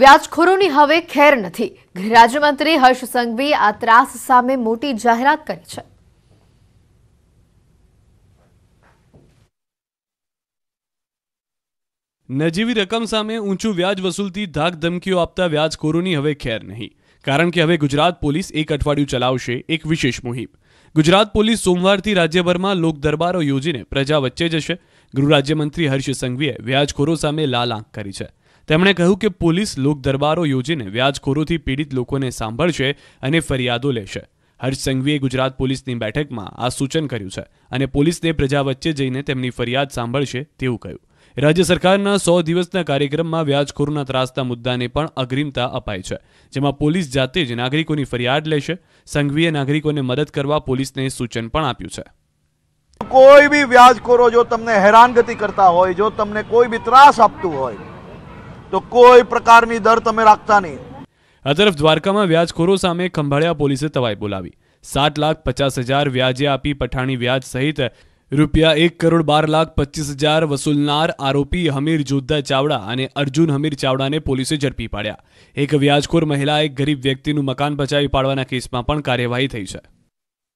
વ્યાજખોરોની હવે ખેર નથી ગૃહ રાજ્યમંત્રી હર્ષ સંઘવી આ ત્રાસ સામે મોટી જાહેરાત કરી છે નજીવી રકમ સામે ઊંચું વ્યાજ વસૂલતી ધાક ધમકીઓ આપતા વ્યાજખોરોની હવે ખેર નહીં કારણ કે હવે ગુજરાત પોલીસ એક અઠવાડિયું ચલાવશે એક વિશેષ મુહિમ ગુજરાત પોલીસ સોમવારથી રાજ્યભરમાં લોક દરબારો યોજીને પ્રજા વચ્ચે જશે ગૃહ રાજ્યમંત્રી હર્ષ સંઘવીએ વ્યાજખોરો સામે લાલ આંખ કરી છે તેમણે કહ્યું કે પોલીસ લોક દરબારો યોજીને વ્યાજખોરોથી પીડિત લોકોને સાંભળશે અને ફરિયાદો લેશે હર્ષ સંઘવીએ ગુજરાત પોલીસની બેઠકમાં આ સૂચન કર્યું છે અને પોલીસને પ્રજા વચ્ચે જઈને તેમની ફરિયાદ સાંભળશે તેવું કહ્યું રાજ્ય સરકારના સો દિવસના કાર્યક્રમમાં વ્યાજખોરોના ત્રાસના મુદ્દાને પણ અગ્રીમતા અપાય છે જેમાં પોલીસ જાતે જ નાગરિકોની ફરિયાદ લેશે સંઘવીએ નાગરિકોને મદદ કરવા પોલીસને સૂચન પણ આપ્યું છે કોઈ બી વ્યાજખોરો જો તમને હેરાનગતિ કરતા હોય જો તમને કોઈ બી ત્રાસ આપતું હોય તો કોઈ પ્રકારની દર તમે રાખતા નહીં આ તરફ દ્વારકામાં વ્યાજખોરો સામે ખંભાળિયા પોલીસે તવાઈ બોલાવી સાત લાખ પચાસ હજાર વ્યાજે આપી પઠાણી વ્યાજ સહિત રૂપિયા એક કરોડ બાર લાખ પચીસ હજાર વસૂલનાર આરોપી હમીર જોદ્ધા ચાવડા અને અર્જુન હમીર ચાવડાને પોલીસે ઝડપી પાડ્યા એક વ્યાજખોર મહિલા એક ગરીબ વ્યક્તિનું મકાન બચાવી પાડવાના કેસમાં પણ કાર્યવાહી થઈ છે